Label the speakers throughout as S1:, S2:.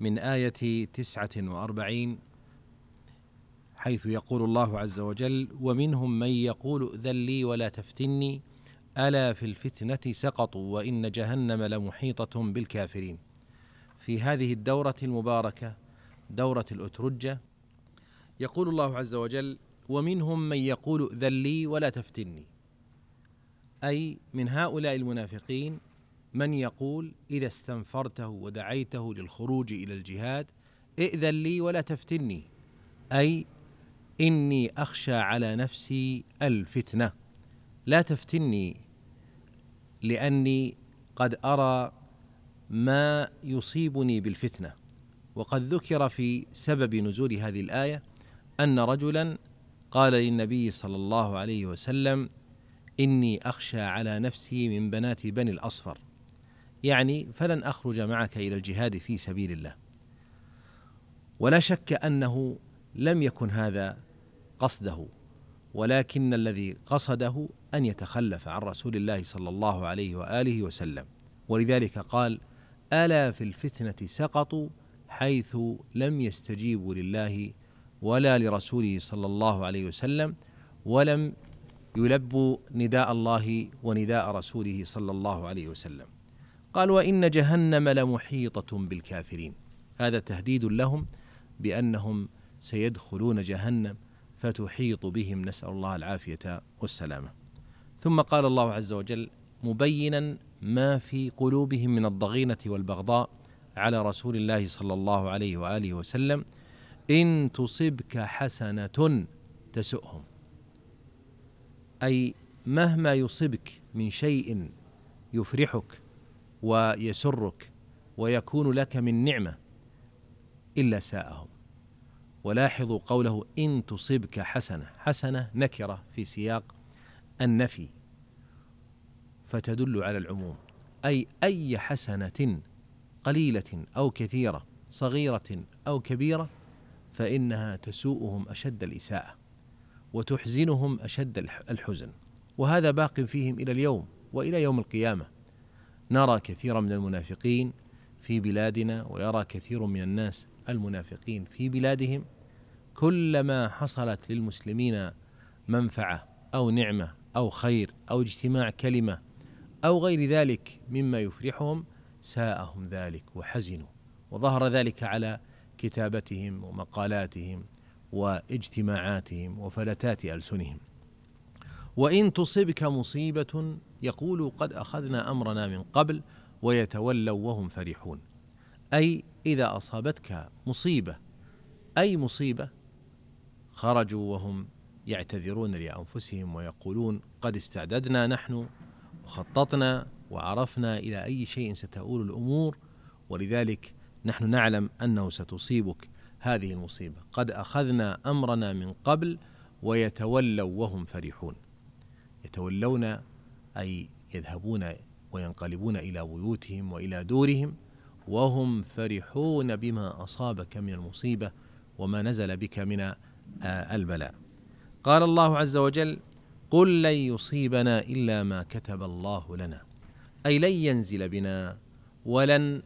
S1: من آية 49 حيث يقول الله عز وجل: ومنهم من يقول ائذن لي ولا تفتني ألا في الفتنة سقطوا وإن جهنم لمحيطة بالكافرين. في هذه الدورة المباركة دورة الأترجة يقول الله عز وجل: ومنهم من يقول ائذن لي ولا تفتني. أي من هؤلاء المنافقين من يقول إذا استنفرته ودعيته للخروج إلى الجهاد ائذن لي ولا تفتني أي إني أخشى على نفسي الفتنة لا تفتني لأني قد أرى ما يصيبني بالفتنة وقد ذكر في سبب نزول هذه الآية أن رجلا قال للنبي صلى الله عليه وسلم إني أخشى على نفسي من بنات بني الأصفر يعني فلن اخرج معك الى الجهاد في سبيل الله ولا شك انه لم يكن هذا قصده ولكن الذي قصده ان يتخلف عن رسول الله صلى الله عليه واله وسلم ولذلك قال الا في الفتنه سقطوا حيث لم يستجيبوا لله ولا لرسوله صلى الله عليه وسلم ولم يلبوا نداء الله ونداء رسوله صلى الله عليه وسلم قال وان جهنم لمحيطه بالكافرين هذا تهديد لهم بانهم سيدخلون جهنم فتحيط بهم نسال الله العافيه والسلامه ثم قال الله عز وجل مبينا ما في قلوبهم من الضغينه والبغضاء على رسول الله صلى الله عليه واله وسلم ان تصبك حسنه تسؤهم اي مهما يصبك من شيء يفرحك ويسرك ويكون لك من نعمه الا ساءهم ولاحظوا قوله ان تصبك حسنه حسنه نكره في سياق النفي فتدل على العموم اي اي حسنه قليله او كثيره صغيره او كبيره فانها تسوءهم اشد الاساءه وتحزنهم اشد الحزن وهذا باق فيهم الى اليوم والى يوم القيامه نرى كثيرا من المنافقين في بلادنا ويرى كثير من الناس المنافقين في بلادهم كلما حصلت للمسلمين منفعه او نعمه او خير او اجتماع كلمه او غير ذلك مما يفرحهم ساءهم ذلك وحزنوا وظهر ذلك على كتابتهم ومقالاتهم واجتماعاتهم وفلتات السنهم وإن تصبك مصيبة يقولوا قد أخذنا أمرنا من قبل ويتولوا وهم فرحون أي إذا أصابتك مصيبة أي مصيبة خرجوا وهم يعتذرون لأنفسهم ويقولون قد استعددنا نحن وخططنا وعرفنا إلى أي شيء ستؤول الأمور ولذلك نحن نعلم أنه ستصيبك هذه المصيبة قد أخذنا أمرنا من قبل ويتولوا وهم فرحون يتولون أي يذهبون وينقلبون إلى بيوتهم وإلى دورهم وهم فرحون بما أصابك من المصيبة وما نزل بك من آه، البلاء قال الله عز وجل قل لن يصيبنا إلا ما كتب الله لنا أي لن ينزل بنا ولن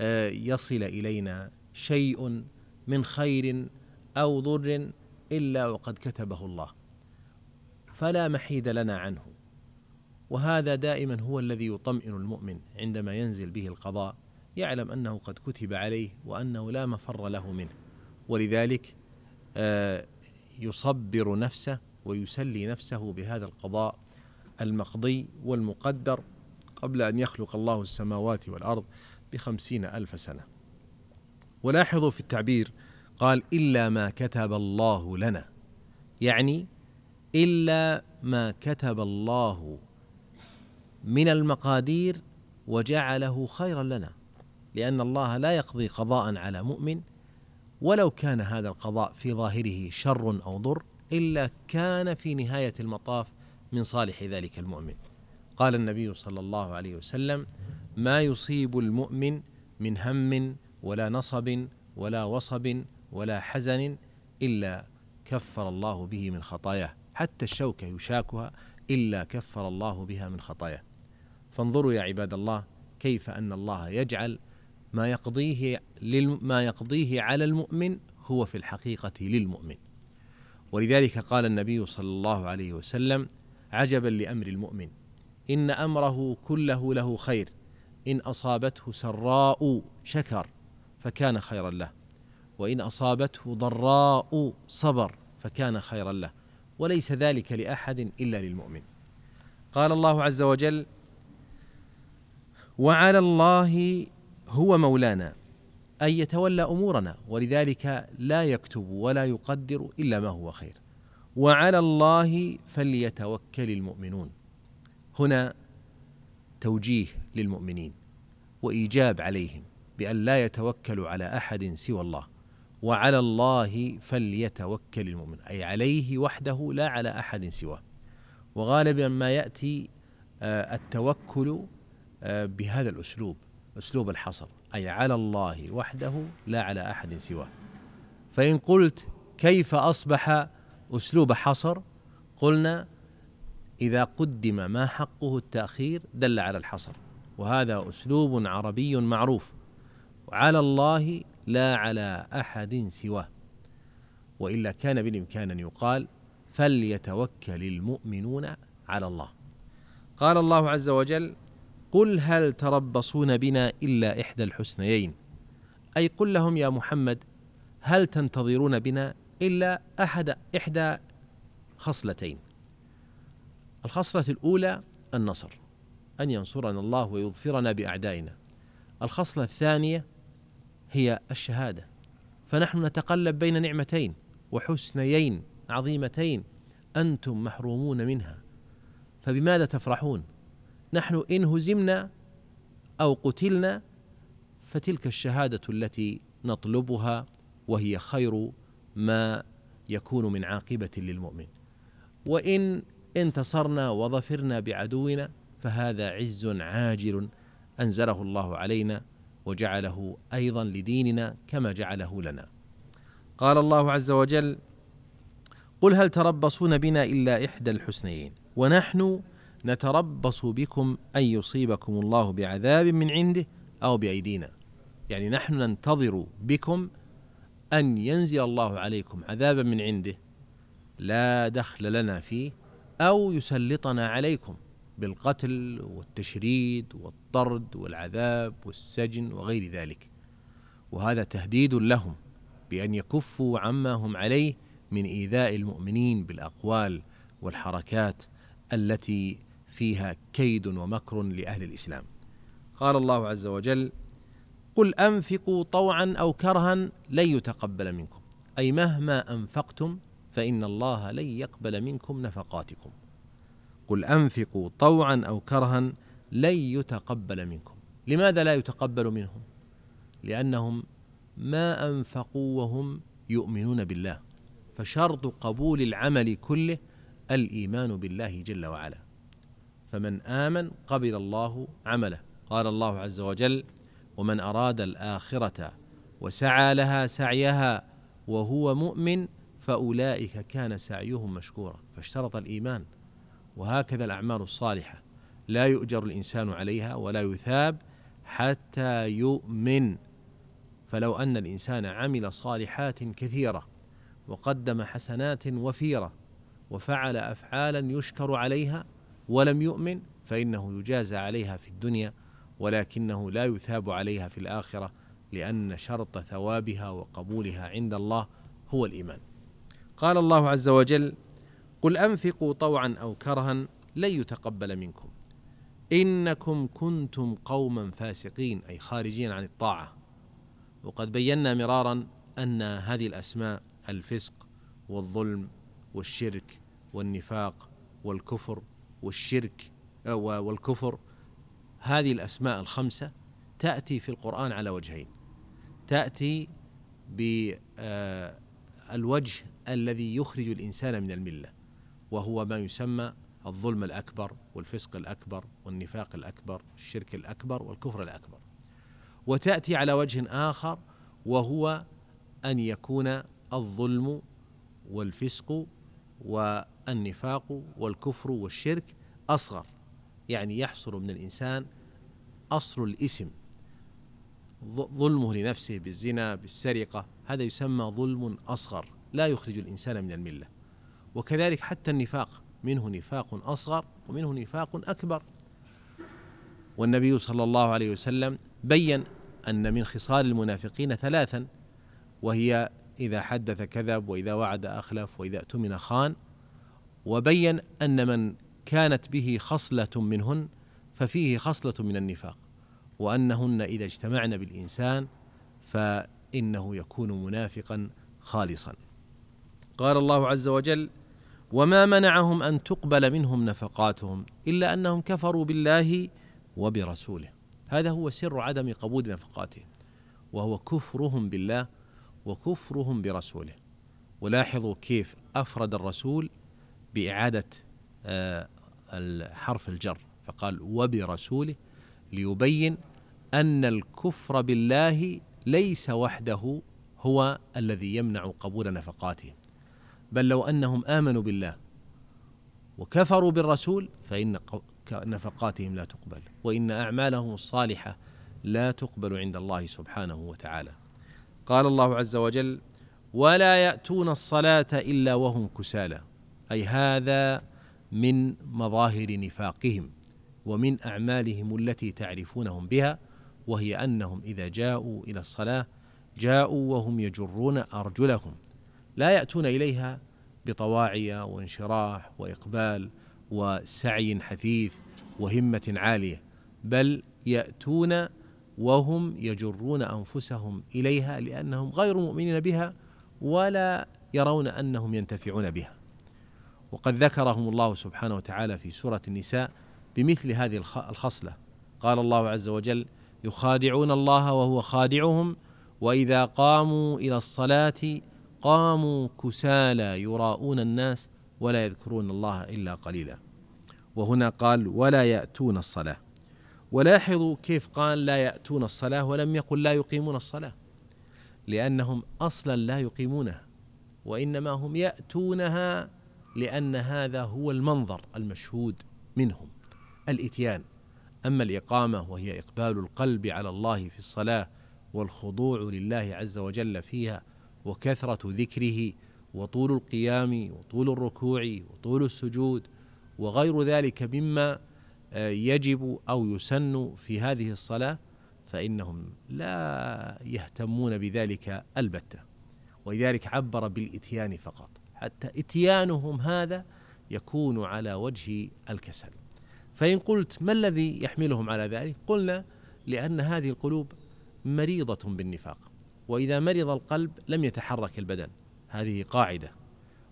S1: آه، يصل إلينا شيء من خير أو ضر إلا وقد كتبه الله فلا محيد لنا عنه وهذا دائما هو الذي يطمئن المؤمن عندما ينزل به القضاء يعلم انه قد كتب عليه وانه لا مفر له منه ولذلك آه، يصبر نفسه ويسلي نفسه بهذا القضاء المقضي والمقدر قبل أن يخلق الله السماوات والأرض بخمسين ألف سنة ولاحظوا في التعبير قال إلا ما كتب الله لنا يعني الا ما كتب الله من المقادير وجعله خيرا لنا لان الله لا يقضي قضاء على مؤمن ولو كان هذا القضاء في ظاهره شر او ضر الا كان في نهايه المطاف من صالح ذلك المؤمن قال النبي صلى الله عليه وسلم ما يصيب المؤمن من هم ولا نصب ولا وصب ولا حزن الا كفر الله به من خطاياه حتى الشوكة يشاكها إلا كفر الله بها من خطاياه فانظروا يا عباد الله كيف أن الله يجعل ما يقضيه ما يقضيه على المؤمن هو في الحقيقة للمؤمن ولذلك قال النبي صلى الله عليه وسلم عجبا لأمر المؤمن إن أمره كله له خير إن أصابته سراء شكر فكان خيرا له وإن أصابته ضراء صبر فكان خيرا له وليس ذلك لاحد الا للمؤمن قال الله عز وجل وعلى الله هو مولانا أن يتولى أمورنا ولذلك لا يكتب ولا يقدر إلا ما هو خير وعلى الله فليتوكل المؤمنون هنا توجيه للمؤمنين وإيجاب عليهم بأن لا يتوكلوا على أحد سوى الله وعلى الله فليتوكل المؤمن أي عليه وحده لا على أحد سواه وغالبا ما يأتي آه، التوكل آه، بهذا الأسلوب أسلوب الحصر أي على الله وحده لا على أحد سواه فإن قلت كيف أصبح أسلوب حصر قلنا إذا قدم ما حقه التأخير دل على الحصر وهذا أسلوب عربي معروف وعلى الله لا على احد سواه والا كان بالامكان ان يقال فليتوكل المؤمنون على الله قال الله عز وجل قل هل تربصون بنا الا احدى الحسنيين اي قل لهم يا محمد هل تنتظرون بنا الا احد احدى خصلتين الخصله الاولى النصر ان ينصرنا الله ويظفرنا باعدائنا الخصله الثانيه هي الشهاده فنحن نتقلب بين نعمتين وحسنيين عظيمتين انتم محرومون منها فبماذا تفرحون نحن ان هزمنا او قتلنا فتلك الشهاده التي نطلبها وهي خير ما يكون من عاقبه للمؤمن وان انتصرنا وظفرنا بعدونا فهذا عز عاجل انزله الله علينا وجعله ايضا لديننا كما جعله لنا قال الله عز وجل قل هل تربصون بنا الا احدى الحسنيين ونحن نتربص بكم ان يصيبكم الله بعذاب من عنده او بايدينا يعني نحن ننتظر بكم ان ينزل الله عليكم عذابا من عنده لا دخل لنا فيه او يسلطنا عليكم بالقتل والتشريد والطرد والعذاب والسجن وغير ذلك وهذا تهديد لهم بان يكفوا عما هم عليه من ايذاء المؤمنين بالاقوال والحركات التي فيها كيد ومكر لاهل الاسلام قال الله عز وجل قل انفقوا طوعا او كرها لن يتقبل منكم اي مهما انفقتم فان الله لن يقبل منكم نفقاتكم قل أنفقوا طوعا أو كرها لن يتقبل منكم لماذا لا يتقبل منهم لأنهم ما أنفقوا وهم يؤمنون بالله فشرط قبول العمل كله الايمان بالله جل وعلا فمن امن قبل الله عمله قال الله عز وجل ومن اراد الاخره وسعى لها سعيها وهو مؤمن فاولئك كان سعيهم مشكورا فاشترط الايمان وهكذا الأعمال الصالحة لا يؤجر الإنسان عليها ولا يثاب حتى يؤمن فلو أن الإنسان عمل صالحات كثيرة وقدم حسنات وفيرة وفعل أفعالا يشكر عليها ولم يؤمن فإنه يجازى عليها في الدنيا ولكنه لا يثاب عليها في الآخرة لأن شرط ثوابها وقبولها عند الله هو الإيمان. قال الله عز وجل: قل انفقوا طوعا او كرها لن يتقبل منكم انكم كنتم قوما فاسقين اي خارجين عن الطاعه وقد بينا مرارا ان هذه الاسماء الفسق والظلم والشرك والنفاق والكفر والشرك آه، والكفر هذه الاسماء الخمسه تاتي في القران على وجهين تاتي بالوجه آه، الذي يخرج الانسان من المله وهو ما يسمى الظلم الأكبر والفسق الأكبر والنفاق الأكبر الشرك الأكبر والكفر الأكبر وتأتي على وجه آخر وهو أن يكون الظلم والفسق والنفاق والكفر والشرك أصغر يعني يحصل من الإنسان أصل الإسم ظلمه لنفسه بالزنا بالسرقة هذا يسمى ظلم أصغر لا يخرج الإنسان من الملة وكذلك حتى النفاق منه نفاق اصغر ومنه نفاق اكبر والنبي صلى الله عليه وسلم بين ان من خصال المنافقين ثلاثا وهي اذا حدث كذب واذا وعد اخلف واذا اؤتمن خان وبين ان من كانت به خصله منهن ففيه خصله من النفاق وانهن اذا اجتمعن بالانسان فانه يكون منافقا خالصا قال الله عز وجل وما منعهم ان تقبل منهم نفقاتهم الا انهم كفروا بالله وبرسوله هذا هو سر عدم قبول نفقاتهم وهو كفرهم بالله وكفرهم برسوله ولاحظوا كيف افرد الرسول باعاده آه، حرف الجر فقال وبرسوله ليبين ان الكفر بالله ليس وحده هو الذي يمنع قبول نفقاتهم بل لو انهم امنوا بالله وكفروا بالرسول فان نفقاتهم لا تقبل وان اعمالهم الصالحه لا تقبل عند الله سبحانه وتعالى قال الله عز وجل ولا ياتون الصلاه الا وهم كسالى اي هذا من مظاهر نفاقهم ومن اعمالهم التي تعرفونهم بها وهي انهم اذا جاءوا الى الصلاه جاءوا وهم يجرون ارجلهم لا يأتون إليها بطواعية وانشراح وإقبال وسعي حثيث وهمة عالية بل يأتون وهم يجرون أنفسهم إليها لأنهم غير مؤمنين بها ولا يرون أنهم ينتفعون بها وقد ذكرهم الله سبحانه وتعالى في سورة النساء بمثل هذه الخصلة قال الله عز وجل يخادعون الله وهو خادعهم وإذا قاموا إلى الصلاة قاموا كسالى يراءون الناس ولا يذكرون الله الا قليلا وهنا قال ولا ياتون الصلاه ولاحظوا كيف قال لا ياتون الصلاه ولم يقل لا يقيمون الصلاه لانهم اصلا لا يقيمونها وانما هم ياتونها لان هذا هو المنظر المشهود منهم الاتيان اما الاقامه وهي اقبال القلب على الله في الصلاه والخضوع لله عز وجل فيها وكثرة ذكره وطول القيام وطول الركوع وطول السجود وغير ذلك مما آه، يجب أو يسن في هذه الصلاة فإنهم لا يهتمون بذلك البتة ولذلك عبر بالإتيان فقط حتى إتيانهم هذا يكون على وجه الكسل فإن قلت ما الذي يحملهم على ذلك قلنا لأن هذه القلوب مريضة بالنفاق واذا مرض القلب لم يتحرك البدن هذه قاعده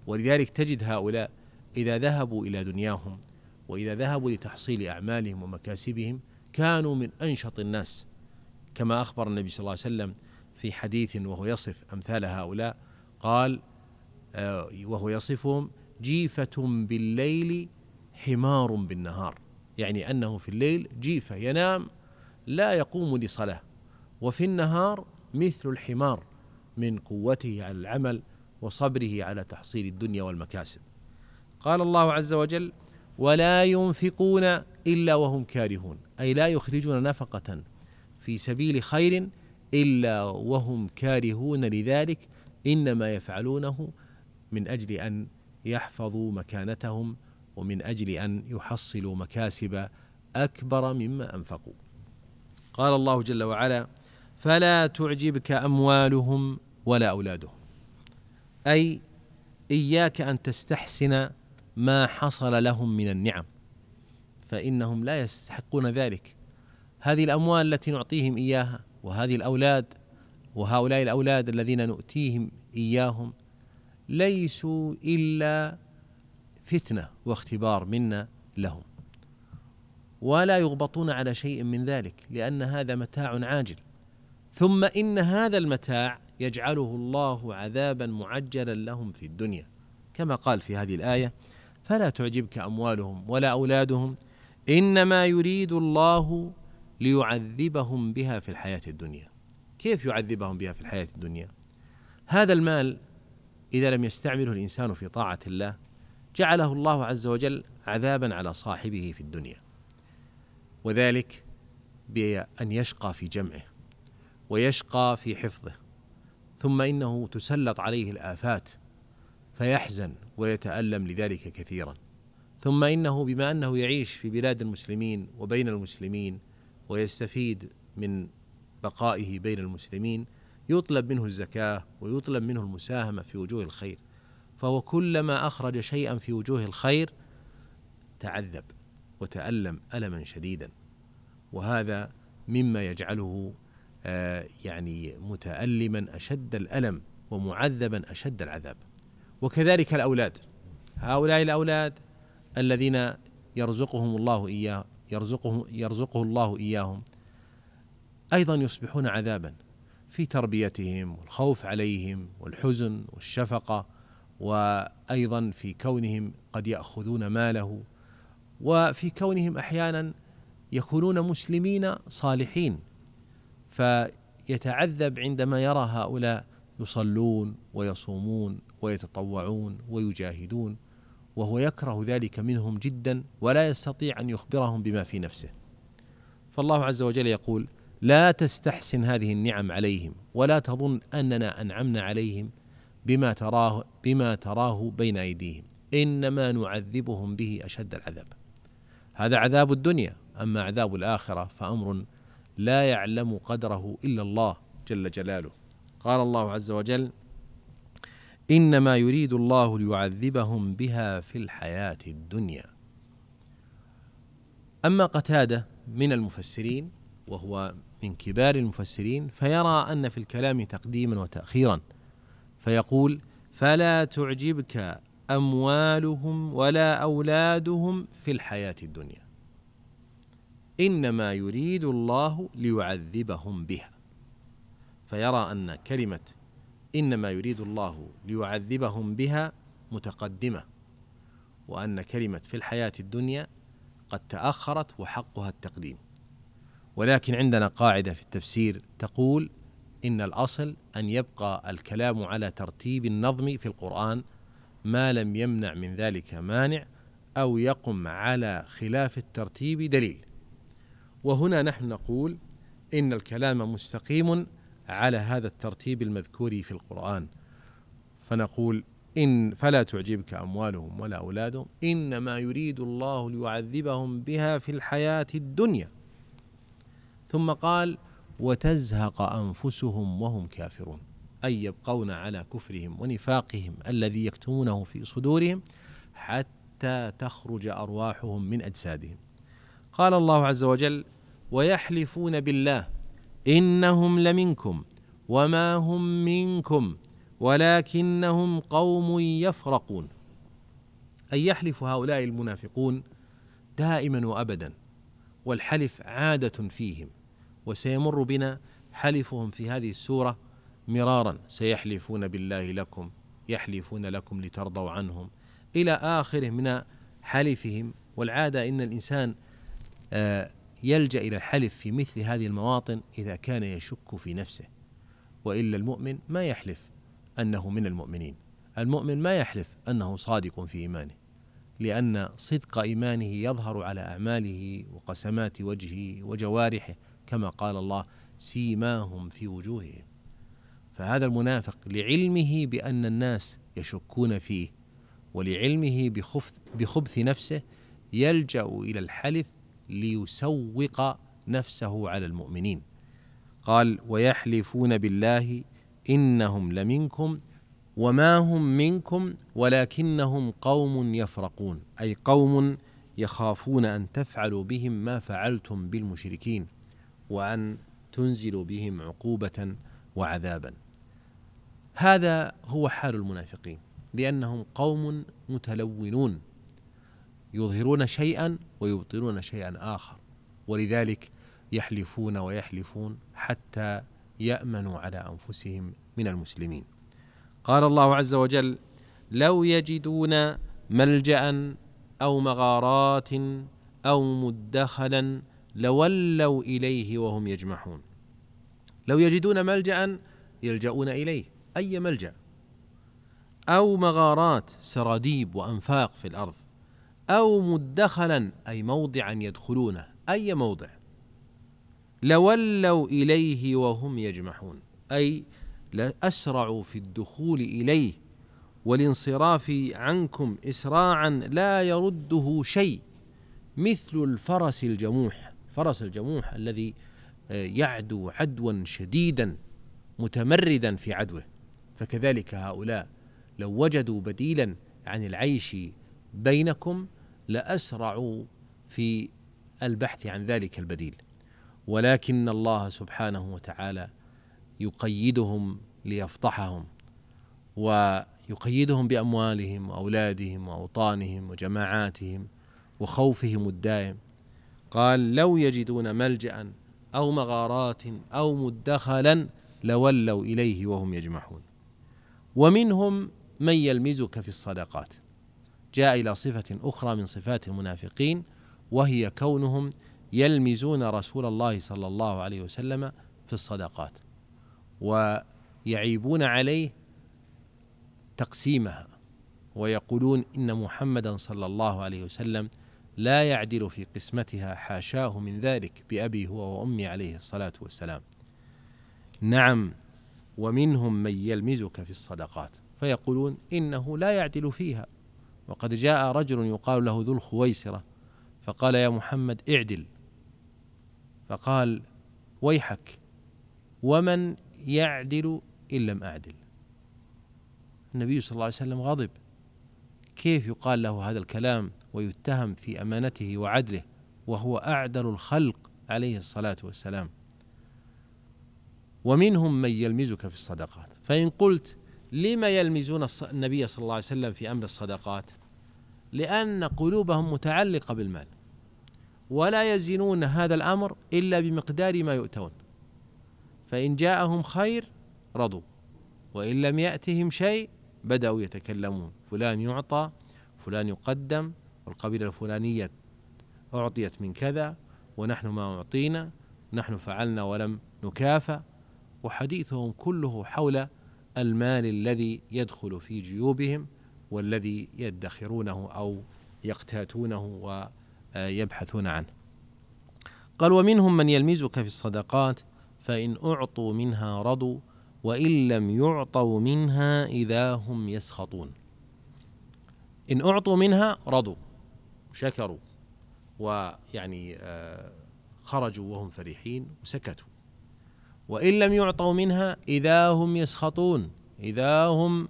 S1: ولذلك تجد هؤلاء اذا ذهبوا الى دنياهم واذا ذهبوا لتحصيل اعمالهم ومكاسبهم كانوا من انشط الناس كما اخبر النبي صلى الله عليه وسلم في حديث وهو يصف امثال هؤلاء قال آه، وهو يصفهم جيفه بالليل حمار بالنهار يعني انه في الليل جيفه ينام لا يقوم لصلاه وفي النهار مثل الحمار من قوته على العمل وصبره على تحصيل الدنيا والمكاسب قال الله عز وجل ولا ينفقون الا وهم كارهون اي لا يخرجون نفقه في سبيل خير الا وهم كارهون لذلك انما يفعلونه من اجل ان يحفظوا مكانتهم ومن اجل ان يحصلوا مكاسب اكبر مما انفقوا قال الله جل وعلا فلا تعجبك اموالهم ولا اولادهم اي اياك ان تستحسن ما حصل لهم من النعم فانهم لا يستحقون ذلك هذه الاموال التي نعطيهم اياها وهذه الاولاد وهؤلاء الاولاد الذين نؤتيهم اياهم ليسوا الا فتنه واختبار منا لهم ولا يغبطون على شيء من ذلك لان هذا متاع عاجل ثم ان هذا المتاع يجعله الله عذابا معجلا لهم في الدنيا كما قال في هذه الايه فلا تعجبك اموالهم ولا اولادهم انما يريد الله ليعذبهم بها في الحياه الدنيا كيف يعذبهم بها في الحياه الدنيا هذا المال اذا لم يستعمله الانسان في طاعه الله جعله الله عز وجل عذابا على صاحبه في الدنيا وذلك بان يشقى في جمعه ويشقى في حفظه ثم انه تسلط عليه الافات فيحزن ويتالم لذلك كثيرا ثم انه بما انه يعيش في بلاد المسلمين وبين المسلمين ويستفيد من بقائه بين المسلمين يطلب منه الزكاه ويطلب منه المساهمه في وجوه الخير فهو كلما اخرج شيئا في وجوه الخير تعذب وتالم الما شديدا وهذا مما يجعله آه، يعني متألما أشد الألم ومعذبا أشد العذاب وكذلك الأولاد هؤلاء الأولاد الذين يرزقهم الله إياه يرزقهم يرزقه الله إياهم أيضا يصبحون عذابا في تربيتهم والخوف عليهم والحزن والشفقة وأيضا في كونهم قد يأخذون ماله وفي كونهم أحيانا يكونون مسلمين صالحين فيتعذب عندما يرى هؤلاء يصلون ويصومون ويتطوعون ويجاهدون وهو يكره ذلك منهم جدا ولا يستطيع ان يخبرهم بما في نفسه. فالله عز وجل يقول: لا تستحسن هذه النعم عليهم ولا تظن اننا انعمنا عليهم بما تراه بما تراه بين ايديهم انما نعذبهم به اشد العذاب. هذا عذاب الدنيا اما عذاب الاخره فامر لا يعلم قدره الا الله جل جلاله قال الله عز وجل انما يريد الله ليعذبهم بها في الحياه الدنيا اما قتاده من المفسرين وهو من كبار المفسرين فيرى ان في الكلام تقديما وتاخيرا فيقول فلا تعجبك اموالهم ولا اولادهم في الحياه الدنيا انما يريد الله ليعذبهم بها فيرى ان كلمه انما يريد الله ليعذبهم بها متقدمه وان كلمه في الحياه الدنيا قد تاخرت وحقها التقديم ولكن عندنا قاعده في التفسير تقول ان الاصل ان يبقى الكلام على ترتيب النظم في القران ما لم يمنع من ذلك مانع او يقم على خلاف الترتيب دليل وهنا نحن نقول إن الكلام مستقيم على هذا الترتيب المذكور في القرآن فنقول إن فلا تعجبك أموالهم ولا أولادهم إنما يريد الله ليعذبهم بها في الحياة الدنيا ثم قال وتزهق أنفسهم وهم كافرون أي يبقون على كفرهم ونفاقهم الذي يكتمونه في صدورهم حتى تخرج أرواحهم من أجسادهم قال الله عز وجل ويحلفون بالله انهم لمنكم وما هم منكم ولكنهم قوم يفرقون اي يحلف هؤلاء المنافقون دائما وابدا والحلف عاده فيهم وسيمر بنا حلفهم في هذه السوره مرارا سيحلفون بالله لكم يحلفون لكم لترضوا عنهم الى اخره من حلفهم والعاده ان الانسان آه، يلجأ إلى الحلف في مثل هذه المواطن إذا كان يشك في نفسه وإلا المؤمن ما يحلف أنه من المؤمنين المؤمن ما يحلف أنه صادق في إيمانه لأن صدق إيمانه يظهر على أعماله وقسمات وجهه وجوارحه كما قال الله سيماهم في وجوههم فهذا المنافق لعلمه بأن الناس يشكون فيه ولعلمه بخبث نفسه يلجأ إلى الحلف ليسوق نفسه على المؤمنين قال ويحلفون بالله انهم لمنكم وما هم منكم ولكنهم قوم يفرقون اي قوم يخافون ان تفعلوا بهم ما فعلتم بالمشركين وان تنزلوا بهم عقوبه وعذابا هذا هو حال المنافقين لانهم قوم متلونون يظهرون شيئا ويبطلون شيئا آخر ولذلك يحلفون ويحلفون حتى يأمنوا على أنفسهم من المسلمين قال الله عز وجل لو يجدون ملجأ أو مغارات أو مدخلا لولوا إليه وهم يجمحون لو يجدون ملجأ يلجؤون إليه أي ملجأ أو مغارات سراديب وأنفاق في الأرض أو مدخلا أي موضعا يدخلونه أي موضع لولوا إليه وهم يجمحون أي لأسرعوا في الدخول إليه والانصراف عنكم إسراعا لا يرده شيء مثل الفرس الجموح فرس الجموح الذي آه، يعدو عدوا شديدا متمردا في عدوه فكذلك هؤلاء لو وجدوا بديلا عن العيش بينكم لاسرعوا في البحث عن ذلك البديل ولكن الله سبحانه وتعالى يقيدهم ليفضحهم ويقيدهم باموالهم واولادهم واوطانهم وجماعاتهم وخوفهم الدائم قال لو يجدون ملجا او مغارات او مدخلا لولوا اليه وهم يجمحون ومنهم من يلمزك في الصدقات جاء الى صفه اخرى من صفات المنافقين وهي كونهم يلمزون رسول الله صلى الله عليه وسلم في الصدقات ويعيبون عليه تقسيمها ويقولون ان محمدا صلى الله عليه وسلم لا يعدل في قسمتها حاشاه من ذلك بابي هو وامي عليه الصلاه والسلام. نعم ومنهم من يلمزك في الصدقات فيقولون انه لا يعدل فيها وقد جاء رجل يقال له ذو الخويسرة فقال يا محمد اعدل فقال ويحك ومن يعدل إن لم أعدل النبي صلى الله عليه وسلم غضب كيف يقال له هذا الكلام ويتهم في أمانته وعدله وهو أعدل الخلق عليه الصلاة والسلام ومنهم من يلمزك في الصدقات فإن قلت لما يلمزون النبي صلى الله عليه وسلم في امر الصدقات لأن قلوبهم متعلقة بالمال ولا يزنون هذا الأمر إلا بمقدار ما يؤتون فإن جاءهم خير رضوا وإن لم يأتهم شيء بدأوا يتكلمون فلان يعطى فلان يقدم والقبيلة الفلانية أعطيت من كذا ونحن ما أعطينا نحن فعلنا ولم نكافى وحديثهم كله حول المال الذي يدخل في جيوبهم والذي يدخرونه أو يقتاتونه ويبحثون عنه قال ومنهم من يلمزك في الصدقات فإن أعطوا منها رضوا وإن لم يعطوا منها إذا هم يسخطون إن أعطوا منها رضوا شكروا ويعني آه، خرجوا وهم فرحين وسكتوا وإن لم يعطوا منها إذا هم يسخطون إذا هم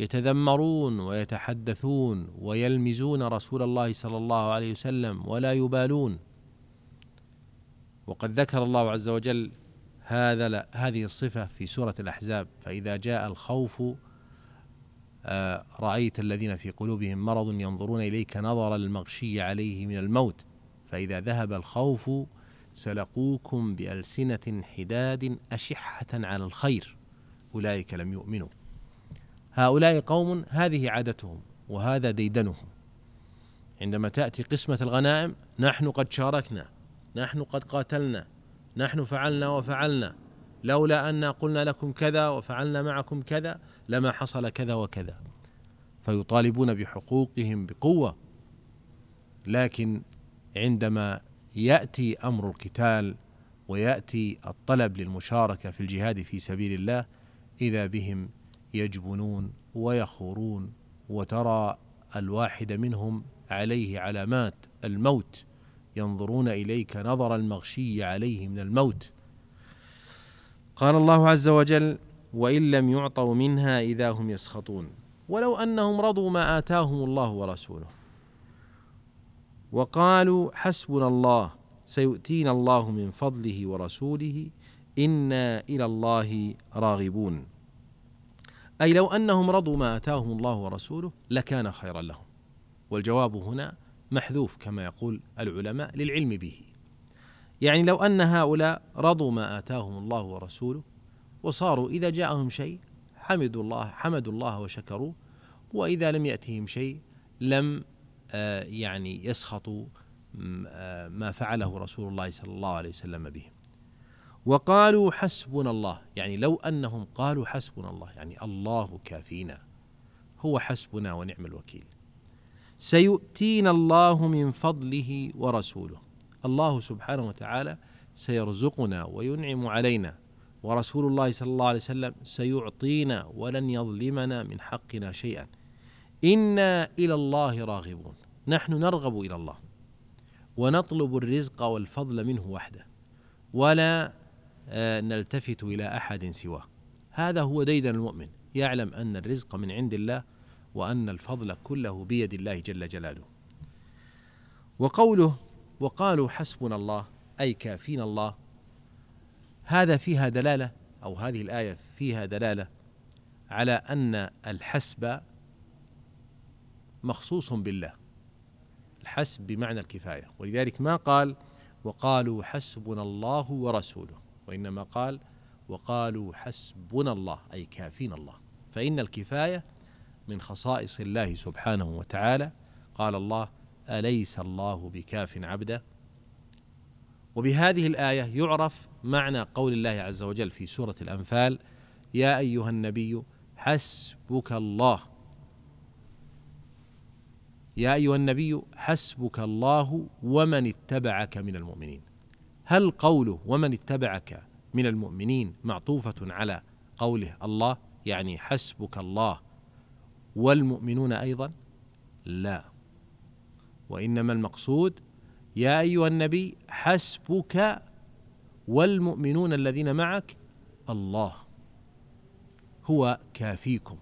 S1: يتذمرون ويتحدثون ويلمزون رسول الله صلى الله عليه وسلم ولا يبالون وقد ذكر الله عز وجل هذا هذه الصفة في سورة الأحزاب فإذا جاء الخوف آه، رأيت الذين في قلوبهم مرض ينظرون إليك نظر المغشي عليه من الموت فإذا ذهب الخوف سلقوكم بألسنة حداد أشحة على الخير أولئك لم يؤمنوا هؤلاء قوم هذه عادتهم وهذا ديدنهم عندما تأتي قسمة الغنائم نحن قد شاركنا نحن قد قاتلنا نحن فعلنا وفعلنا لولا أن قلنا لكم كذا وفعلنا معكم كذا لما حصل كذا وكذا فيطالبون بحقوقهم بقوة لكن عندما يأتي أمر القتال ويأتي الطلب للمشاركة في الجهاد في سبيل الله إذا بهم يجبنون ويخورون وترى الواحد منهم عليه علامات الموت ينظرون اليك نظر المغشي عليه من الموت قال الله عز وجل وان لم يعطوا منها اذا هم يسخطون ولو انهم رضوا ما اتاهم الله ورسوله وقالوا حسبنا الله سيؤتينا الله من فضله ورسوله انا الى الله راغبون أي لو أنهم رضوا ما آتاهم الله ورسوله لكان خيرا لهم والجواب هنا محذوف كما يقول العلماء للعلم به يعني لو أن هؤلاء رضوا ما آتاهم الله ورسوله وصاروا إذا جاءهم شيء حمدوا الله حمدوا الله وشكروه وإذا لم يأتهم شيء لم آه، يعني يسخطوا آه، ما فعله رسول الله صلى الله عليه وسلم بهم وقالوا حسبنا الله يعني لو انهم قالوا حسبنا الله يعني الله كافينا هو حسبنا ونعم الوكيل سيؤتينا الله من فضله ورسوله الله سبحانه وتعالى سيرزقنا وينعم علينا ورسول الله صلى الله عليه وسلم سيعطينا ولن يظلمنا من حقنا شيئا انا الى الله راغبون نحن نرغب الى الله ونطلب الرزق والفضل منه وحده ولا نلتفت إلى أحد سواه هذا هو ديدن المؤمن يعلم أن الرزق من عند الله وأن الفضل كله بيد الله جل جلاله وقوله وقالوا حسبنا الله أي كافينا الله هذا فيها دلالة أو هذه الآية فيها دلالة على أن الحسب مخصوص بالله الحسب بمعنى الكفاية ولذلك ما قال وقالوا حسبنا الله ورسوله وإنما قال وقالوا حسبنا الله أي كافينا الله فإن الكفاية من خصائص الله سبحانه وتعالى قال الله أليس الله بكاف عبده وبهذه الآية يعرف معنى قول الله عز وجل في سورة الأنفال يا أيها النبي حسبك الله يا أيها النبي حسبك الله ومن اتبعك من المؤمنين هل قوله ومن اتبعك من المؤمنين معطوفة على قوله الله يعني حسبك الله والمؤمنون أيضا لا وإنما المقصود يا أيها النبي حسبك والمؤمنون الذين معك الله هو كافيكم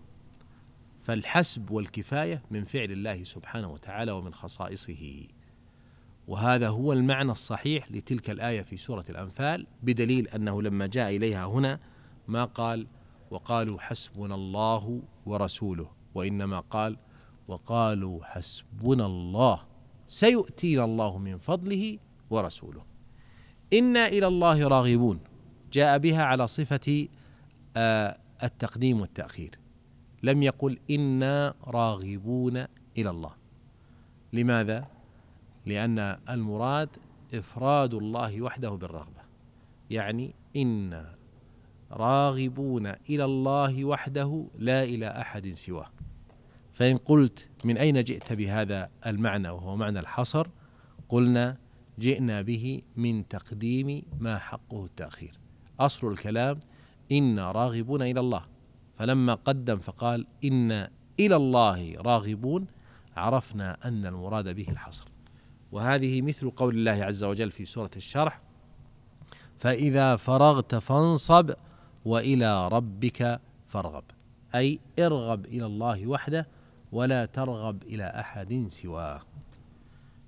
S1: فالحسب والكفايه من فعل الله سبحانه وتعالى ومن خصائصه وهذا هو المعنى الصحيح لتلك الآية في سورة الأنفال بدليل أنه لما جاء إليها هنا ما قال وقالوا حسبنا الله ورسوله وإنما قال وقالوا حسبنا الله سيؤتينا الله من فضله ورسوله إنا إلى الله راغبون جاء بها على صفة آه، التقديم والتأخير لم يقل إنا راغبون إلى الله لماذا؟ لأن المراد إفراد الله وحده بالرغبة يعني إنا راغبون إلى الله وحده لا إلى أحد سواه فإن قلت من أين جئت بهذا المعنى وهو معنى الحصر قلنا جئنا به من تقديم ما حقه التأخير أصل الكلام إنا راغبون إلى الله فلما قدم فقال إنا إلى الله راغبون عرفنا أن المراد به الحصر وهذه مثل قول الله عز وجل في سورة الشرح فإذا فرغت فانصب وإلى ربك فارغب أي ارغب إلى الله وحده ولا ترغب إلى أحد سواه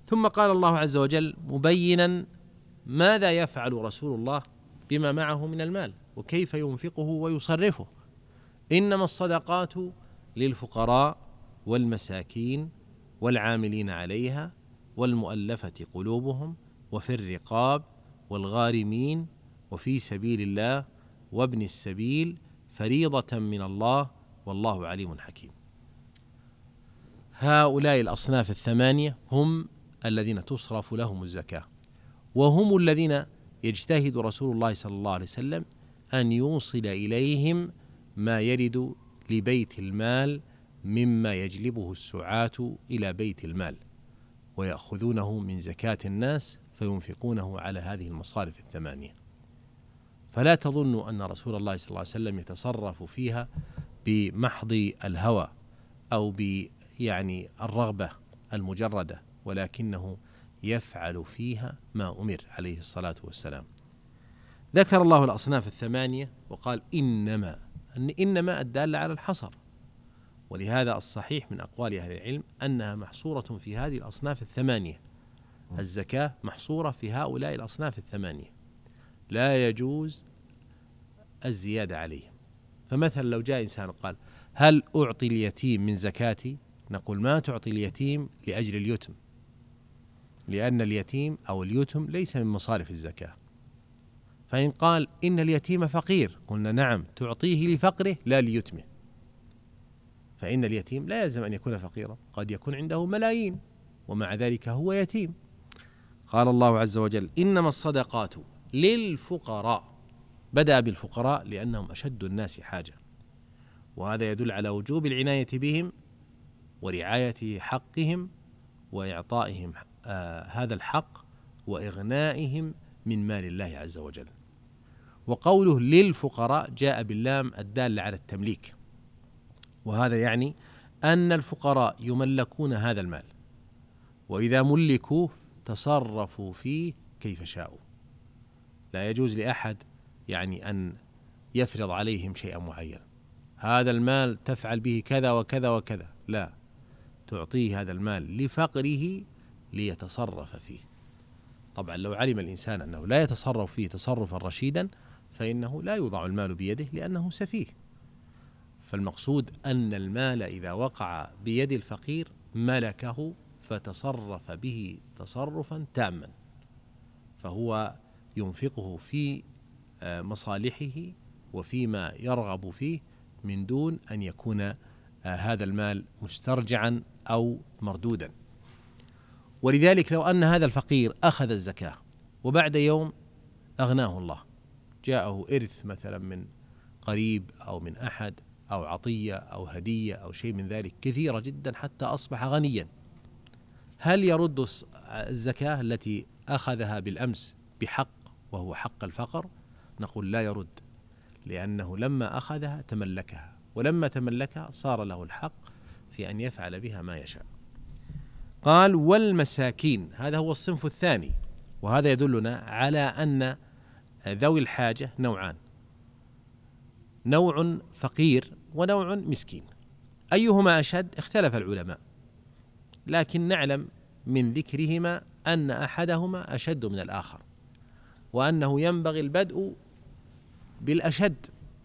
S1: ثم قال الله عز وجل مبينا ماذا يفعل رسول الله بما معه من المال وكيف ينفقه ويصرفه انما الصدقات للفقراء والمساكين والعاملين عليها والمؤلفة قلوبهم وفي الرقاب والغارمين وفي سبيل الله وابن السبيل فريضة من الله والله عليم حكيم. هؤلاء الأصناف الثمانية هم الذين تصرف لهم الزكاة وهم الذين يجتهد رسول الله صلى الله عليه وسلم أن يوصل إليهم ما يرد لبيت المال مما يجلبه السعاة إلى بيت المال. ويأخذونه من زكاة الناس فينفقونه على هذه المصارف الثمانية فلا تظنوا أن رسول الله صلى الله عليه وسلم يتصرف فيها بمحض الهوى أو ب يعني الرغبة المجردة ولكنه يفعل فيها ما أمر عليه الصلاة والسلام ذكر الله الأصناف الثمانية وقال إنما إنما الدالة على الحصر ولهذا الصحيح من أقوال أهل العلم أنها محصورة في هذه الأصناف الثمانية الزكاة محصورة في هؤلاء الأصناف الثمانية لا يجوز الزيادة عليه فمثلا لو جاء إنسان قال هل أعطي اليتيم من زكاتي نقول ما تعطي اليتيم لأجل اليتم لأن اليتيم أو اليتم ليس من مصارف الزكاة فإن قال إن اليتيم فقير قلنا نعم تعطيه لفقره لا ليتمه فإن اليتيم لا يلزم أن يكون فقيرا قد يكون عنده ملايين ومع ذلك هو يتيم قال الله عز وجل إنما الصدقات للفقراء بدأ بالفقراء لأنهم أشد الناس حاجة وهذا يدل على وجوب العناية بهم ورعاية حقهم وإعطائهم آه هذا الحق وإغنائهم من مال الله عز وجل وقوله للفقراء جاء باللام الدالة على التمليك وهذا يعني أن الفقراء يملكون هذا المال وإذا ملكوه تصرفوا فيه كيف شاءوا لا يجوز لأحد يعني أن يفرض عليهم شيئا معينا هذا المال تفعل به كذا وكذا وكذا لا تعطيه هذا المال لفقره ليتصرف فيه طبعا لو علم الإنسان أنه لا يتصرف فيه تصرفا رشيدا فإنه لا يوضع المال بيده لأنه سفيه فالمقصود أن المال إذا وقع بيد الفقير ملكه فتصرف به تصرفا تاما فهو ينفقه في آه، مصالحه وفيما يرغب فيه من دون أن يكون آه، هذا المال مسترجعا أو مردودا ولذلك لو أن هذا الفقير أخذ الزكاة وبعد يوم أغناه الله جاءه إرث مثلا من قريب أو من أحد أو عطية أو هدية أو شيء من ذلك كثيرة جدا حتى أصبح غنيا هل يرد الزكاة التي أخذها بالأمس بحق وهو حق الفقر نقول لا يرد لأنه لما أخذها تملكها ولما تملكها صار له الحق في أن يفعل بها ما يشاء قال والمساكين هذا هو الصنف الثاني وهذا يدلنا على أن ذوي الحاجة نوعان نوع فقير ونوع مسكين ايهما اشد اختلف العلماء لكن نعلم من ذكرهما ان احدهما اشد من الاخر وانه ينبغي البدء بالاشد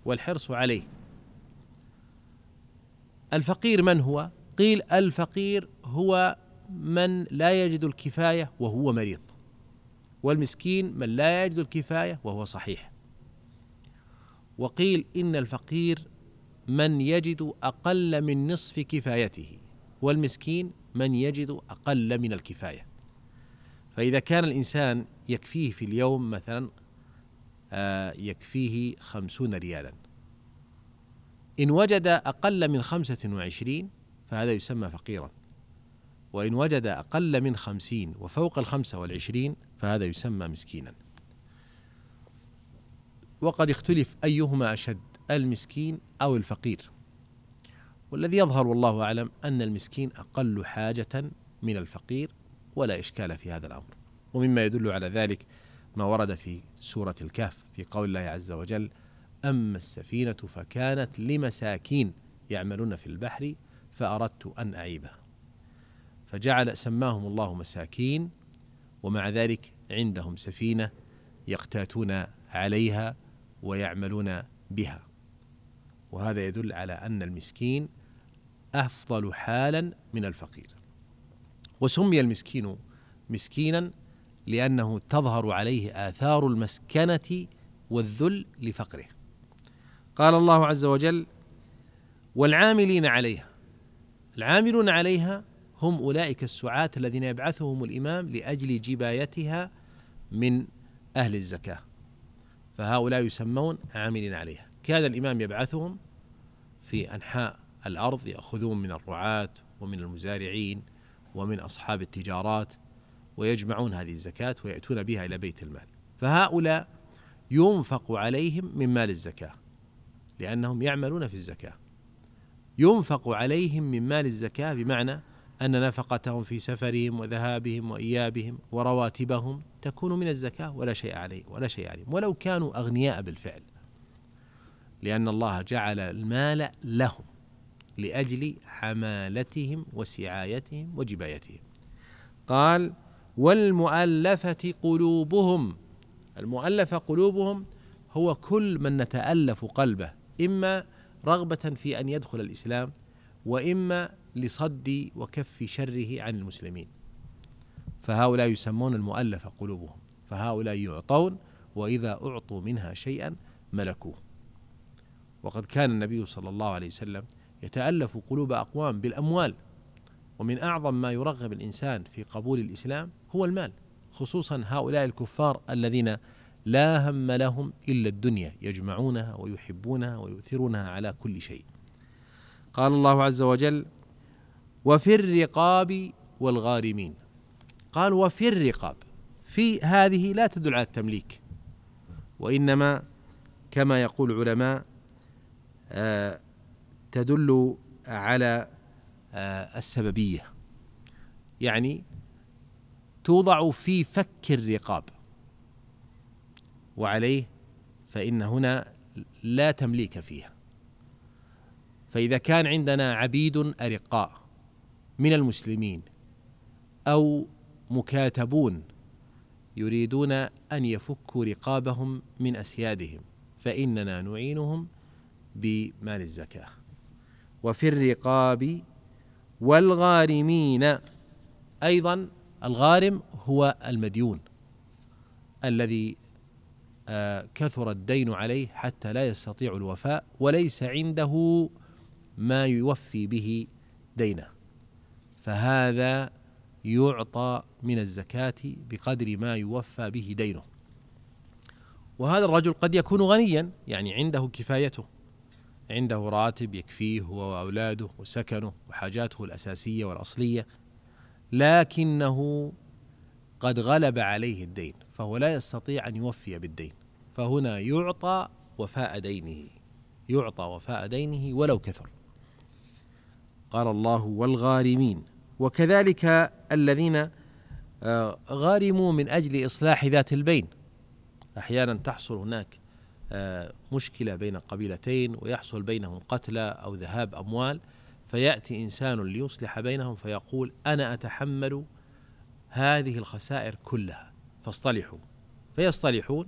S1: والحرص عليه الفقير من هو قيل الفقير هو من لا يجد الكفايه وهو مريض والمسكين من لا يجد الكفايه وهو صحيح وقيل إن الفقير من يجد أقل من نصف كفايته والمسكين من يجد أقل من الكفاية فإذا كان الإنسان يكفيه في اليوم مثلا آه، يكفيه خمسون ريالا إن وجد أقل من خمسة وعشرين فهذا يسمى فقيرا وإن وجد أقل من خمسين وفوق الخمسة والعشرين فهذا يسمى مسكينا وقد اختلف أيهما أشد المسكين أو الفقير والذي يظهر والله أعلم أن المسكين أقل حاجة من الفقير ولا إشكال في هذا الأمر ومما يدل على ذلك ما ورد في سورة الكهف في قول الله عز وجل أما السفينة فكانت لمساكين يعملون في البحر فأردت أن أعيبها فجعل سماهم الله مساكين ومع ذلك عندهم سفينة يقتاتون عليها ويعملون بها وهذا يدل على ان المسكين افضل حالا من الفقير وسمي المسكين مسكينا لانه تظهر عليه اثار المسكنه والذل لفقره قال الله عز وجل والعاملين عليها العاملون عليها هم اولئك السعاة الذين يبعثهم الامام لاجل جبايتها من اهل الزكاه فهؤلاء يسمون عاملين عليها كان الإمام يبعثهم في أنحاء الأرض يأخذون من الرعاة ومن المزارعين ومن أصحاب التجارات ويجمعون هذه الزكاة ويأتون بها إلى بيت المال فهؤلاء ينفق عليهم من مال الزكاة لأنهم يعملون في الزكاة ينفق عليهم من مال الزكاة بمعنى أن نفقتهم في سفرهم وذهابهم وإيابهم ورواتبهم تكون من الزكاة ولا شيء عليه ولا شيء عليهم ولو كانوا أغنياء بالفعل لأن الله جعل المال لهم لأجل حمالتهم وسعايتهم وجبايتهم قال والمؤلفة قلوبهم المؤلفة قلوبهم هو كل من نتألف قلبه إما رغبة في أن يدخل الإسلام وإما لصد وكف شره عن المسلمين فهؤلاء يسمون المؤلفة قلوبهم فهؤلاء يعطون وإذا أعطوا منها شيئا ملكوه وقد كان النبي صلى الله عليه وسلم يتألف قلوب أقوام بالأموال ومن أعظم ما يرغب الإنسان في قبول الإسلام هو المال خصوصا هؤلاء الكفار الذين لا هم لهم إلا الدنيا يجمعونها ويحبونها ويؤثرونها على كل شيء قال الله عز وجل وفي الرقاب والغارمين قال وفي الرقاب في هذه لا تدل على التمليك وإنما كما يقول العلماء آه، تدل على آه، السببية يعني توضع في فك الرقاب وعليه فإن هنا لا تمليك فيها فإذا كان عندنا عبيد أرقاء من المسلمين أو مكاتبون يريدون ان يفكوا رقابهم من اسيادهم فاننا نعينهم بمال الزكاه وفي الرقاب والغارمين ايضا الغارم هو المديون الذي آه، كثر الدين عليه حتى لا يستطيع الوفاء وليس عنده ما يوفي به دينه فهذا يعطى من الزكاة بقدر ما يوفى به دينه وهذا الرجل قد يكون غنيا يعني عنده كفايته عنده راتب يكفيه هو وأولاده وسكنه وحاجاته الأساسية والأصلية لكنه قد غلب عليه الدين فهو لا يستطيع أن يوفي بالدين فهنا يعطى وفاء دينه يعطى وفاء دينه ولو كثر قال الله والغارمين وكذلك الذين آه، غارموا من أجل إصلاح ذات البين أحيانا تحصل هناك آه، مشكلة بين قبيلتين ويحصل بينهم قتلى أو ذهاب أموال فيأتي إنسان ليصلح بينهم فيقول أنا أتحمل هذه الخسائر كلها فاصطلحوا فيصطلحون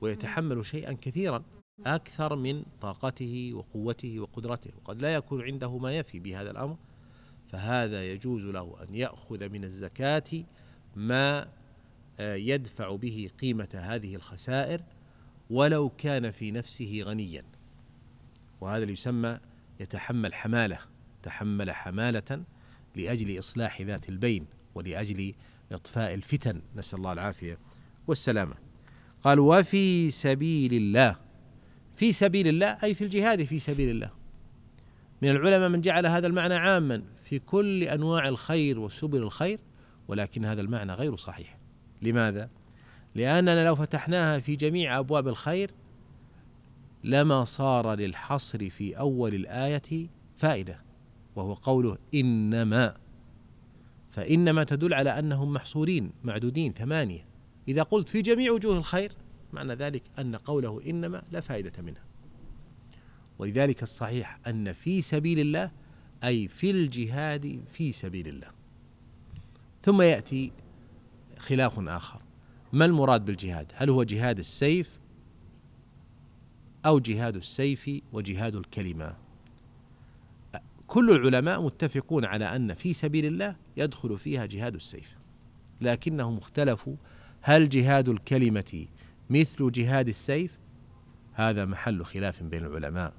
S1: ويتحمل شيئا كثيرا أكثر من طاقته وقوته وقدرته وقد لا يكون عنده ما يفي بهذا الأمر فهذا يجوز له أن يأخذ من الزكاة ما آه، يدفع به قيمة هذه الخسائر ولو كان في نفسه غنيا وهذا اللي يسمى يتحمل حمالة تحمل حمالة لأجل إصلاح ذات البين ولأجل إطفاء الفتن نسأل الله العافية والسلامة قال وفي سبيل الله في سبيل الله أي في الجهاد في سبيل الله من العلماء من جعل هذا المعنى عاما في كل أنواع الخير وسبل الخير ولكن هذا المعنى غير صحيح لماذا؟ لأننا لو فتحناها في جميع أبواب الخير لما صار للحصر في أول الآية فائدة وهو قوله إنما فإنما تدل على أنهم محصورين معدودين ثمانية إذا قلت في جميع وجوه الخير معنى ذلك أن قوله إنما لا فائدة منها ولذلك الصحيح أن في سبيل الله أي في الجهاد في سبيل الله ثم ياتي خلاف اخر ما المراد بالجهاد؟ هل هو جهاد السيف او جهاد السيف وجهاد الكلمه؟ كل العلماء متفقون على ان في سبيل الله يدخل فيها جهاد السيف لكنهم اختلفوا هل جهاد الكلمه مثل جهاد السيف؟ هذا محل خلاف بين العلماء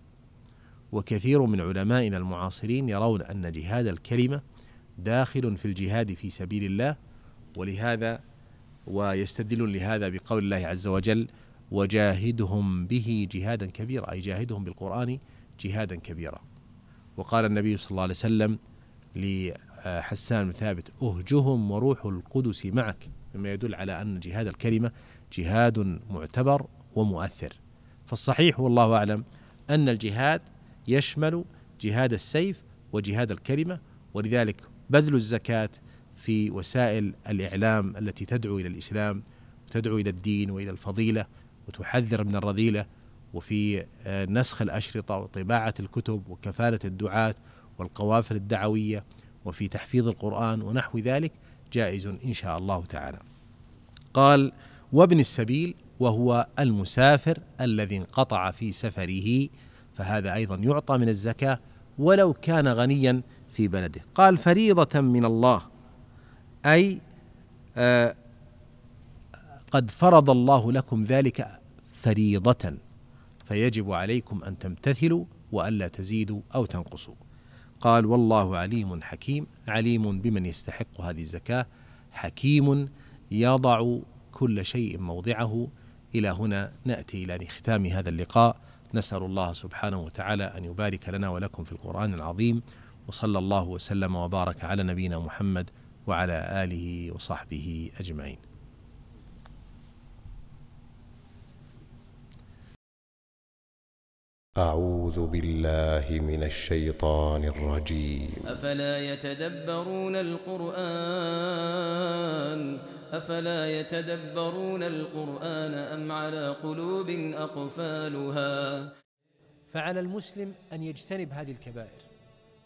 S1: وكثير من علمائنا المعاصرين يرون ان جهاد الكلمه داخل في الجهاد في سبيل الله ولهذا ويستدل لهذا بقول الله عز وجل وجاهدهم به جهادا كبيرا أي جاهدهم بالقرآن جهادا كبيرا وقال النبي صلى الله عليه وسلم لحسان بن ثابت أهجهم وروح القدس معك مما يدل على أن جهاد الكلمة جهاد معتبر ومؤثر فالصحيح والله أعلم أن الجهاد يشمل جهاد السيف وجهاد الكلمة ولذلك بذل الزكاه في وسائل الاعلام التي تدعو الى الاسلام وتدعو الى الدين والى الفضيله وتحذر من الرذيله وفي آه، نسخ الاشرطه وطباعه الكتب وكفاله الدعاه والقوافل الدعويه وفي تحفيظ القران ونحو ذلك جائز ان شاء الله تعالى. قال: وابن السبيل وهو المسافر الذي انقطع في سفره فهذا ايضا يعطى من الزكاه ولو كان غنيا في بلده قال فريضة من الله أي آه قد فرض الله لكم ذلك فريضة فيجب عليكم أن تمتثلوا وألا تزيدوا أو تنقصوا قال والله عليم حكيم عليم بمن يستحق هذه الزكاة حكيم يضع كل شيء موضعه إلى هنا نأتي إلى ختام هذا اللقاء نسأل الله سبحانه وتعالى أن يبارك لنا ولكم في القرآن العظيم وصلى الله وسلم وبارك على نبينا محمد وعلى اله وصحبه اجمعين أعوذ بالله من الشيطان الرجيم أفلا يتدبرون القرآن أفلا يتدبرون القرآن أم على قلوب أقفالها فعلى المسلم أن يجتنب هذه الكبائر